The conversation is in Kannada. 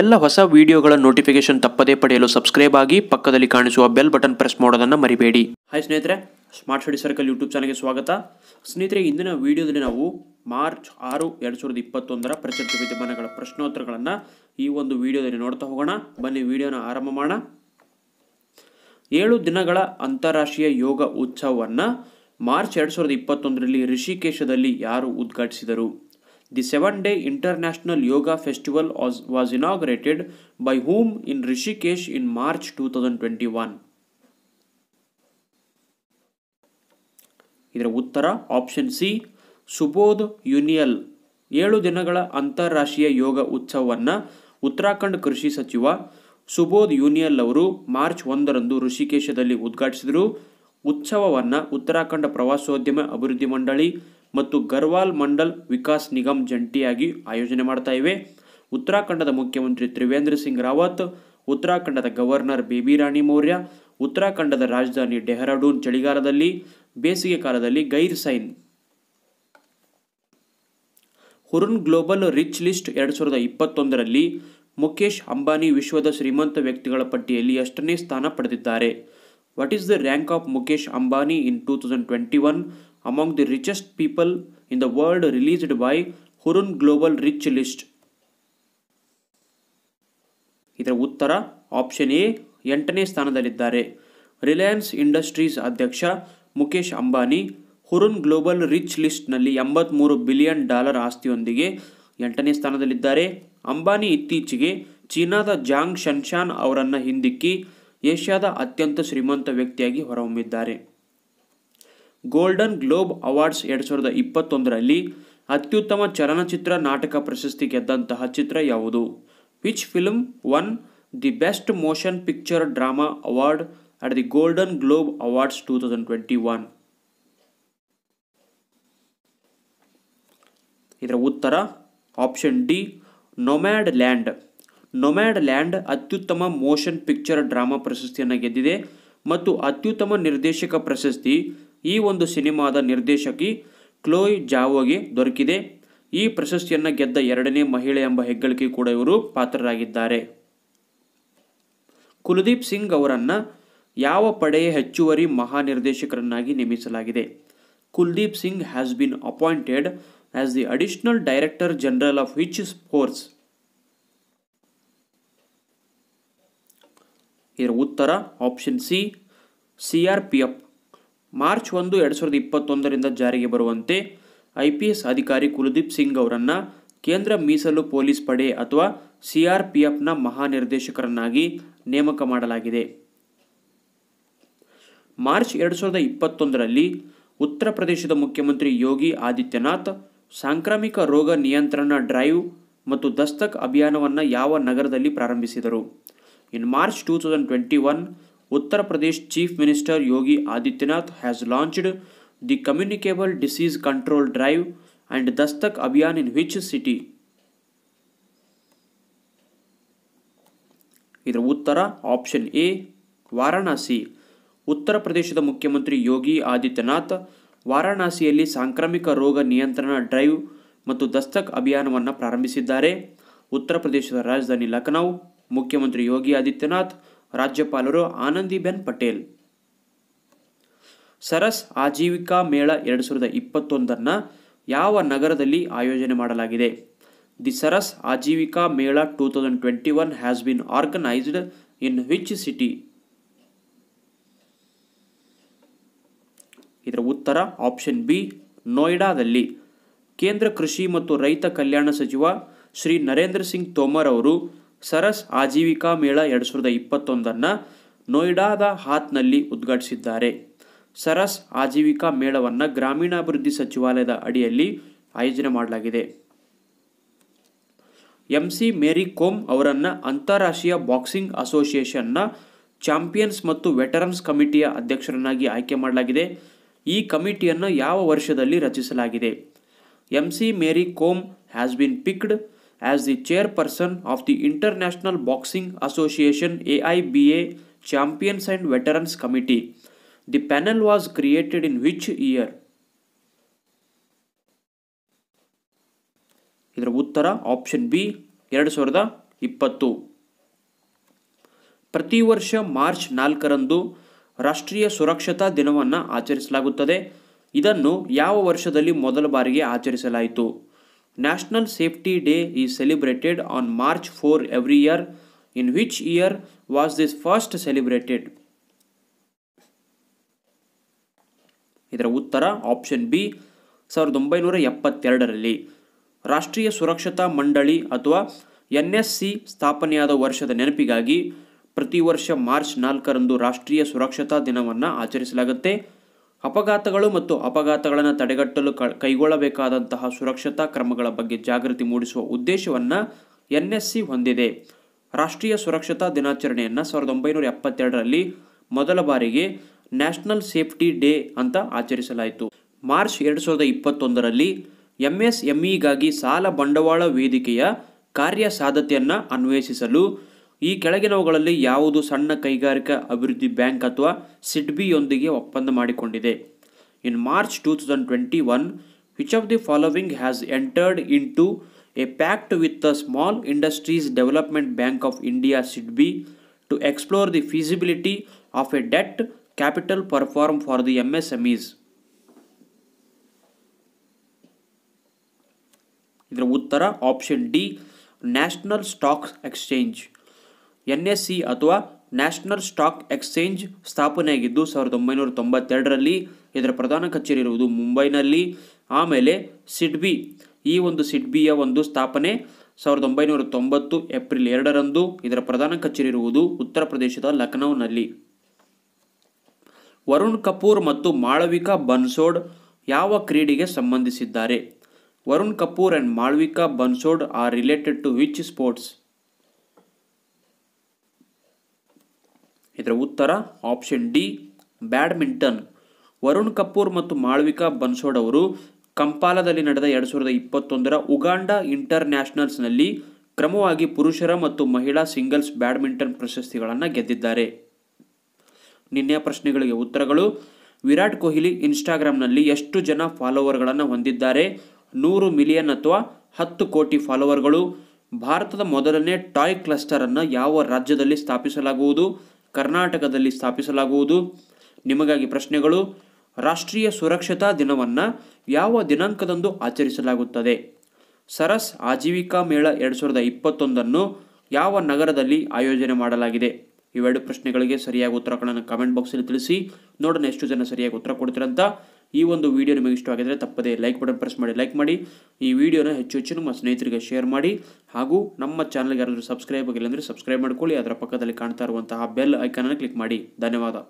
ಎಲ್ಲ ಹೊಸ ವಿಡಿಯೋಗಳ ನೋಟಿಫಿಕೇಶನ್ ತಪ್ಪದೇ ಪಡೆಯಲು ಸಬ್ಸ್ಕ್ರೈಬ್ ಆಗಿ ಪಕ್ಕದಲ್ಲಿ ಕಾಣಿಸುವ ಬೆಲ್ ಬಟನ್ ಪ್ರೆಸ್ ಮಾಡೋದನ್ನು ಮರಿಬೇಡಿ ಹಾಯ್ ಸ್ನೇಹಿತರೆ ಸ್ಮಾರ್ಟ್ ಸ್ಟಡಿ ಸರ್ಕಲ್ ಯೂಟ್ಯೂಬ್ ಚಾನಲ್ಗೆ ಸ್ವಾಗತ ಸ್ನೇಹಿತರೆ ಇಂದಿನ ವಿಡಿಯೋದಲ್ಲಿ ನಾವು ಮಾರ್ಚ್ ಆರು ಎರಡು ಸಾವಿರದ ಇಪ್ಪತ್ತೊಂದರ ಪ್ರಚಲಿತ ವಿದ್ಯಮಾನಗಳ ಪ್ರಶ್ನೋತ್ತರಗಳನ್ನು ಈ ಒಂದು ವಿಡಿಯೋದಲ್ಲಿ ನೋಡ್ತಾ ಹೋಗೋಣ ಬನ್ನಿ ವಿಡಿಯೋನ ಆರಂಭ ಮಾಡೋಣ ಏಳು ದಿನಗಳ ಅಂತಾರಾಷ್ಟ್ರೀಯ ಯೋಗ ಉತ್ಸವವನ್ನು ಮಾರ್ಚ್ ಎರಡು ಸಾವಿರದ ಇಪ್ಪತ್ತೊಂದರಲ್ಲಿ ಋಷಿಕೇಶದಲ್ಲಿ ಯಾರು ಉದ್ಘಾಟಿಸಿದರು the seven day seven day International was Festival by was in by in March Rishikesh in twenty 2021? ಇದರ ಉತ್ತರ ಆಪ್ಷನ್ ಸಿ ಸುಬೋಧ್ ಯೂನಿಯಲ್ ಏಳು ದಿನಗಳ ಅಂತಾರಾಷ್ಟ್ರೀಯ ಯೋಗ ಉತ್ಸವವನ್ನು ಉತ್ತರಾಖಂಡ್ ಕೃಷಿ ಸಚಿವ ಸುಬೋಧ್ ಯೂನಿಯಲ್ ಅವರು ಮಾರ್ಚ್ ಒಂದರಂದು ಋಷಿಕೇಶದಲ್ಲಿ ಉದ್ಘಾಟಿಸಿದರು ಉತ್ಸವವನ್ನು ಉತ್ತರಾಖಂಡ ಪ್ರವಾಸೋದ್ಯಮ ಅಭಿವೃದ್ಧಿ ಮಂಡಳಿ ಮತ್ತು ಗರ್ವಾಲ್ ಮಂಡಲ್ ವಿಕಾಸ್ ನಿಗಮ್ ಜಂಟಿಯಾಗಿ ಆಯೋಜನೆ ಮಾಡ್ತಾ ಇವೆ ಉತ್ತರಾಖಂಡದ ಮುಖ್ಯಮಂತ್ರಿ ತ್ರಿವೇಂದ್ರ ಸಿಂಗ್ ರಾವತ್ ಉತ್ತರಾಖಂಡದ ಗವರ್ನರ್ ಬೇಬಿ ರಾಣಿ ಮೌರ್ಯ ಉತ್ತರಾಖಂಡದ ರಾಜಧಾನಿ ಡೆಹ್ರಾಡೂನ್ ಚಳಿಗಾಲದಲ್ಲಿ ಬೇಸಿಗೆ ಕಾಲದಲ್ಲಿ Gairsain Hurun global rich list ಎರಡು ಸಾವಿರದ ಇಪ್ಪತ್ತೊಂದರಲ್ಲಿ ಮುಖೇಶ್ ಅಂಬಾನಿ ವಿಶ್ವದ ಶ್ರೀಮಂತ ವ್ಯಕ್ತಿಗಳ ಪಟ್ಟಿಯಲ್ಲಿ ಎಷ್ಟನೇ ಸ್ಥಾನ ಪಡೆದಿದ್ದಾರೆ what is the rank of Mukesh Ambani in two thousand twenty one among the richest people in the world released by Hurun global rich list ಇದರ ಉತ್ತರ ಆಪ್ಷನ್ ಎ ಎಂಟನೇ ಸ್ಥಾನದಲ್ಲಿದ್ದಾರೆ ರಿಲಯನ್ಸ್ ಇಂಡಸ್ಟ್ರೀಸ್ ಅಧ್ಯಕ್ಷ Mukesh Ambani Hurun global rich ಲಿಸ್ಟ್ನಲ್ಲಿ ಎಂಬತ್ತ್ಮೂರು ಬಿಲಿಯನ್ ಡಾಲರ್ ಆಸ್ತಿಯೊಂದಿಗೆ ಎಂಟನೇ ಸ್ಥಾನದಲ್ಲಿದ್ದಾರೆ ಅಂಬಾನಿ ಇತ್ತೀಚೆಗೆ ಚೀನಾದ ಜಾಂಗ್ ಶನ್ಶಾನ್ ಅವರನ್ನು ಹಿಂದಿಕ್ಕಿ ಏಷ್ಯಾದ ಅತ್ಯಂತ ಶ್ರೀಮಂತ ವ್ಯಕ್ತಿಯಾಗಿ ಹೊರಹೊಮ್ಮಿದ್ದಾರೆ ಗೋಲ್ಡನ್ ಗ್ಲೋಬ್ ಅವಾರ್ಡ್ಸ್ ಎರಡು ಸಾವಿರದ ಇಪ್ಪತ್ತೊಂದರಲ್ಲಿ ಅತ್ಯುತ್ತಮ ಚಲನಚಿತ್ರ ನಾಟಕ ಪ್ರಶಸ್ತಿ ಗೆದ್ದಂತಹ ಚಿತ್ರ ಯಾವುದು which film won the best motion picture drama award at the golden globe awards two thousand twenty one ಇದರ ಉತ್ತರ option D Nomadland Nomadland ಅತ್ಯುತ್ತಮ ಮೋಷನ್ ಪಿಕ್ಚರ್ ಡ್ರಾಮಾ ಪ್ರಶಸ್ತಿಯನ್ನು ಗೆದ್ದಿದೆ ಮತ್ತು ಅತ್ಯುತ್ತಮ ನಿರ್ದೇಶಕ ಪ್ರಶಸ್ತಿ ಈ ಒಂದು ಸಿನಿಮಾದ ನಿರ್ದೇಶಕಿ ಕ್ಲೋಯ್ ಜಾವೋಗೆ ದೊರಕಿದೆ ಈ ಪ್ರಶಸ್ತಿಯನ್ನು ಗೆದ್ದ ಎರಡನೇ ಮಹಿಳೆ ಎಂಬ ಹೆಗ್ಗಳಿಕೆ ಕೂಡ ಇವರು ಪಾತ್ರರಾಗಿದ್ದಾರೆ ಕುಲದೀಪ್ ಸಿಂಗ್ ಅವರನ್ನು ಯಾವ ಪಡೆಯ ಹೆಚ್ಚುವರಿ ಮಹಾನಿರ್ದೇಶಕರನ್ನಾಗಿ ನೇಮಿಸಲಾಗಿದೆ Kuldeep Singh has been appointed as the additional director general of which force ಇದರ ಉತ್ತರ option C C R P F March ಒಂದು ಎರಡು ಸಾವಿರದ ಇಪ್ಪತ್ತೊಂದರಿಂದ ಜಾರಿಗೆ ಬರುವಂತೆ ಐ ಪಿ ಎಸ್ ಅಧಿಕಾರಿ ಕುಲದೀಪ್ ಸಿಂಗ್ ಅವರನ್ನು ಕೇಂದ್ರ ಮೀಸಲು ಪೊಲೀಸ್ ಪಡೆ ಅಥವಾ ಸಿ ಆರ್ ಪಿ ಎಫ್ನ ಮಹಾನಿರ್ದೇಶಕರನ್ನಾಗಿ ನೇಮಕ ಮಾಡಲಾಗಿದೆ ಮಾರ್ಚ್ ಎರಡು ಸಾವಿರದ ಇಪ್ಪತ್ತೊಂದರಲ್ಲಿ ಉತ್ತರ ಪ್ರದೇಶದ ಮುಖ್ಯಮಂತ್ರಿ ಯೋಗಿ ಆದಿತ್ಯನಾಥ್ ಸಾಂಕ್ರಾಮಿಕ ರೋಗ ನಿಯಂತ್ರಣ ಡ್ರೈವ್ ಮತ್ತು ದಸ್ತಕ್ ಅಭಿಯಾನವನ್ನು ಯಾವ ನಗರದಲ್ಲಿ ಪ್ರಾರಂಭಿಸಿದರು in March two thousand twenty one Uttar Pradesh chief minister Yogi Adityanath has launched the communicable disease control drive and Dastak Abhiyan in which city ಇದರ ಉತ್ತರ ಆಪ್ಷನ್ ಎ ವಾರಾಣಸಿ ಉತ್ತರ ಪ್ರದೇಶದ ಮುಖ್ಯಮಂತ್ರಿ ಯೋಗಿ ಆದಿತ್ಯನಾಥ್ ವಾರಾಣಸಿಯಲ್ಲಿ ಸಾಂಕ್ರಾಮಿಕ ರೋಗ ನಿಯಂತ್ರಣ ಡ್ರೈವ್ ಮತ್ತು ದಸ್ತಕ್ ಅಭಿಯಾನವನ್ನು ಪ್ರಾರಂಭಿಸಿದ್ದಾರೆ ಉತ್ತರ ಪ್ರದೇಶದ ರಾಜಧಾನಿ ಲಖನೌ ಮುಖ್ಯಮಂತ್ರಿ ಯೋಗಿ ಆದಿತ್ಯನಾಥ್ ರಾಜ್ಯಪಾಲರು ಆನಂದಿಬೆನ್ ಪಟೇಲ್ ಸರಸ್ ಆಜೀವಿಕಾ ಮೇಳ ಎರಡು ಸಾವಿರದ ಇಪ್ಪತ್ತೊಂದನ್ನು ಯಾವ ನಗರದಲ್ಲಿ ಆಯೋಜನೆ ಮಾಡಲಾಗಿದೆ the Saras Aajeevika Mela two thousand twenty one has been organised in which city ಇದರ ಉತ್ತರ ಆಪ್ಷನ್ ಬಿ ನೋಯ್ಡಾದಲ್ಲಿ ಕೇಂದ್ರ ಕೃಷಿ ಮತ್ತು ರೈತ ಕಲ್ಯಾಣ ಸಚಿವ ಶ್ರೀ ನರೇಂದ್ರ ಸಿಂಗ್ ತೋಮರ್ ಅವರು ಸರಸ್ ಆಜೀವಿಕಾ ಮೇಳ ಎರಡು ಸಾವಿರದ ಇಪ್ಪತ್ತೊಂದನ್ನು ನೋಯ್ಡಾದ ಹಾತ್ನಲ್ಲಿ ಉದ್ಘಾಟಿಸಿದ್ದಾರೆ ಸರಸ್ ಆಜೀವಿಕಾ ಮೇಳವನ್ನು ಗ್ರಾಮೀಣಾಭಿವೃದ್ಧಿ ಸಚಿವಾಲಯದ ಅಡಿಯಲ್ಲಿ ಆಯೋಜನೆ ಮಾಡಲಾಗಿದೆ ಎಂ ಸಿ ಮೇರಿ ಕೋಮ್ ಅವರನ್ನು ಅಂತಾರಾಷ್ಟ್ರೀಯ ಬಾಕ್ಸಿಂಗ್ ಅಸೋಸಿಯೇಷನ್ನ ಚಾಂಪಿಯನ್ಸ್ ಮತ್ತು ವೆಟರನ್ಸ್ ಕಮಿಟಿಯ ಅಧ್ಯಕ್ಷರನ್ನಾಗಿ ಆಯ್ಕೆ ಮಾಡಲಾಗಿದೆ ಈ ಕಮಿಟಿಯನ್ನು ಯಾವ ವರ್ಷದಲ್ಲಿ ರಚಿಸಲಾಗಿದೆ M C Mary Kom has been picked as the chairperson of the international boxing association A I B A champions and veterans committee the panel was created in which year ಇದರ ಉತ್ತರ ಆಪ್ಷನ್ ಬಿ ಎರಡು ಸಾವಿರದ ಇಪ್ಪತ್ತು ಪ್ರತಿ ವರ್ಷ ಮಾರ್ಚ್ ನಾಲ್ಕರಂದು ರಾಷ್ಟ್ರೀಯ ಸುರಕ್ಷತಾ ದಿನವನ್ನು ಆಚರಿಸಲಾಗುತ್ತದೆ ಇದನ್ನು ಯಾವ ವರ್ಷದಲ್ಲಿ ಮೊದಲ ಬಾರಿಗೆ ಆಚರಿಸಲಾಯಿತು National Safety Day is celebrated on March 4 every year. In which year was this first celebrated? ಇದರ ಉತ್ತರ ಆಪ್ಷನ್ ಬಿ ಸಾವಿರದ ಒಂಬೈನೂರ ಎಪ್ಪತ್ತೆರಡರಲ್ಲಿ ರಾಷ್ಟ್ರೀಯ ಸುರಕ್ಷತಾ ಮಂಡಳಿ ಅಥವಾ ಎನ್ ಎಸ್ ಸಿ ಸ್ಥಾಪನೆಯಾದ ವರ್ಷದ ನೆನಪಿಗಾಗಿ ಪ್ರತಿ ವರ್ಷ ಮಾರ್ಚ್ ನಾಲ್ಕರಂದು ರಾಷ್ಟ್ರೀಯ ಸುರಕ್ಷತಾ ದಿನವನ್ನು ಆಚರಿಸಲಾಗುತ್ತೆ ಅಪಘಾತಗಳು ಮತ್ತು ಅಪಘಾತಗಳನ್ನು ತಡೆಗಟ್ಟಲು ಕೈಗೊಳ್ಳಬೇಕಾದಂತಹ ಸುರಕ್ಷತಾ ಕ್ರಮಗಳ ಬಗ್ಗೆ ಜಾಗೃತಿ ಮೂಡಿಸುವ ಉದ್ದೇಶವನ್ನು ಸಿ ಹೊಂದಿದೆ ರಾಷ್ಟ್ರೀಯ ಸುರಕ್ಷತಾ ದಿನಾಚರಣೆಯನ್ನು ಸಾವಿರದ ಒಂಬೈನೂರ ಎಪ್ಪತ್ತೆರಡರಲ್ಲಿ ಮೊದಲ ಬಾರಿಗೆ ನ್ಯಾಷನಲ್ ಸೇಫ್ಟಿ ಡೇ ಅಂತ ಆಚರಿಸಲಾಯಿತು ಮಾರ್ಚ್ ಎರಡು ಸಾವಿರದ ಇಪ್ಪತ್ತೊಂದರಲ್ಲಿ ಎಂಇಗಾಗಿ ಸಾಲ ಬಂಡವಾಳ ವೇದಿಕೆಯ ಕಾರ್ಯಸಾಧ್ಯತೆಯನ್ನು ಅನ್ವೇಷಿಸಲು ಈ ಕೆಳಗಿನವುಗಳಲ್ಲಿ ಯಾವುದು ಸಣ್ಣ ಕೈಗಾರಿಕಾ ಅಭಿವೃದ್ಧಿ ಬ್ಯಾಂಕ್ ಅಥವಾ ಸಿಡ್ಬಿಯೊಂದಿಗೆ ಒಪ್ಪಂದ ಮಾಡಿಕೊಂಡಿದೆ in March two thousand twenty one which of the following has entered in to a pact with the Small Industries Development Bank of India SIDBI to explore the feasibility of a debt capital perform for the M S M Es ಇದರ ಉತ್ತರ option D National Stocks Exchange C ಅಥವಾ ನ್ಯಾಷನಲ್ ಸ್ಟಾಕ್ ಎಕ್ಸ್ಚೇಂಜ್ ಸ್ಥಾಪನೆಯಾಗಿದ್ದು ಸಾವಿರದ ಒಂಬೈನೂರ ತೊಂಬತ್ತೆರಡರಲ್ಲಿ ಇದರ ಪ್ರಧಾನ ಕಚೇರಿ ಇರುವುದು ಮುಂಬೈನಲ್ಲಿ ಆಮೇಲೆ ಸಿಡ್ಬಿ ಈ ಒಂದು ಸಿಡ್ಬಿಯ ಒಂದು ಸ್ಥಾಪನೆ ಸಾವಿರದ ಒಂಬೈನೂರ ತೊಂಬತ್ತು ಏಪ್ರಿಲ್ ಎರಡರಂದು ಇದರ ಪ್ರಧಾನ ಕಚೇರಿ ಇರುವುದು ಉತ್ತರ ಪ್ರದೇಶದ ಲಖನೌನಲ್ಲಿ ವರುಣ್ ಕಪೂರ್ ಮತ್ತು ಮಾಳವಿಕಾ ಬನ್ಸೋಡ್ ಯಾವ ಕ್ರೀಡೆಗೆ ಸಂಬಂಧಿಸಿದ್ದಾರೆ Varun Kapoor and Malavika Bansod are related to which sports ಇದರ ಉತ್ತರ option D badminton Varun Kapoor ಮತ್ತು ಮಾಳ್ವಿಕಾ ಬನ್ಸೋಡ್ ಅವರು ಕಂಪಾಲದಲ್ಲಿ ನಡೆದ ಎರಡು ಸಾವಿರದ ಇಪ್ಪತ್ತೊಂದರ ಉಗಾಂಡ ಇಂಟರ್ನ್ಯಾಷನಲ್ಸ್ನಲ್ಲಿ ಕ್ರಮವಾಗಿ ಪುರುಷರ ಮತ್ತು ಮಹಿಳಾ ಸಿಂಗಲ್ಸ್ ಬ್ಯಾಡ್ಮಿಂಟನ್ ಪ್ರಶಸ್ತಿಗಳನ್ನು ಗೆದ್ದಿದ್ದಾರೆ ನಿನ್ನೆ ಪ್ರಶ್ನೆಗಳಿಗೆ ಉತ್ತರಗಳು ವಿರಾಟ್ ಕೊಹ್ಲಿ ಇನ್ಸ್ಟಾಗ್ರಾಂನಲ್ಲಿ ಎಷ್ಟು ಜನ ಫಾಲೋವರ್ಗಳನ್ನು ಹೊಂದಿದ್ದಾರೆ ನೂರು ಮಿಲಿಯನ್ ಅಥವಾ ಹತ್ತು ಕೋಟಿ ಫಾಲೋವರ್ಗಳು ಭಾರತದ ಮೊದಲನೇ ಟಾಯ್ ಕ್ಲಸ್ಟರನ್ನು ಯಾವ ರಾಜ್ಯದಲ್ಲಿ ಸ್ಥಾಪಿಸಲಾಗುವುದು ಕರ್ನಾಟಕದಲ್ಲಿ ಸ್ಥಾಪಿಸಲಾಗುವುದು ನಿಮಗಾಗಿ ಪ್ರಶ್ನೆಗಳು ರಾಷ್ಟ್ರೀಯ ಸುರಕ್ಷತಾ ದಿನವನ್ನು ಯಾವ ದಿನಾಂಕದಂದು ಆಚರಿಸಲಾಗುತ್ತದೆ ಸರಸ್ ಆಜೀವಿಕಾ ಮೇಳ ಎರಡು ಸಾವಿರದ ಇಪ್ಪತ್ತೊಂದನ್ನು ಯಾವ ನಗರದಲ್ಲಿ ಆಯೋಜನೆ ಮಾಡಲಾಗಿದೆ ಇವೆರಡು ಪ್ರಶ್ನೆಗಳಿಗೆ ಸರಿಯಾಗಿ ಉತ್ತರಗಳನ್ನು ಕಮೆಂಟ್ ಬಾಕ್ಸಲ್ಲಿ ತಿಳಿಸಿ ನೋಡೋಣ ಎಷ್ಟು ಜನ ಸರಿಯಾಗಿ ಉತ್ತರ ಕೊಡ್ತೀರಂತ ಈ ಒಂದು ವಿಡಿಯೋ ನಿಮಗೆ ಇಷ್ಟ ಆಗಿದರೆ ತಪ್ಪದೇ ಲೈಕ್ ಬಟನ್ ಪ್ರೆಸ್ ಮಾಡಿ ಲೈಕ್ ಮಾಡಿ ಈ ವಿಡಿಯೋನ ಹೆಚ್ಚು ಹೆಚ್ಚು ನಮ್ಮ ಸ್ನೇಹಿತರಿಗೆ ಶೇರ್ ಮಾಡಿ ಹಾಗೂ ನಮ್ಮ ಚಾನಲ್ಗೆ ಯಾರಾದರೂ ಸಬ್ಸ್ಕ್ರೈಬ್ ಆಗಿಲ್ಲ ಅಂದರೆ ಸಬ್ಸ್ಕ್ರೈಬ್ ಮಾಡ್ಕೊಳ್ಳಿ ಅದರ ಪಕ್ಕದಲ್ಲಿ ಕಾಣ್ತಾ ಇರುವಂತಹ ಬೆಲ್ ಐಕಾನನ್ನು ಕ್ಲಿಕ್ ಮಾಡಿ ಧನ್ಯವಾದ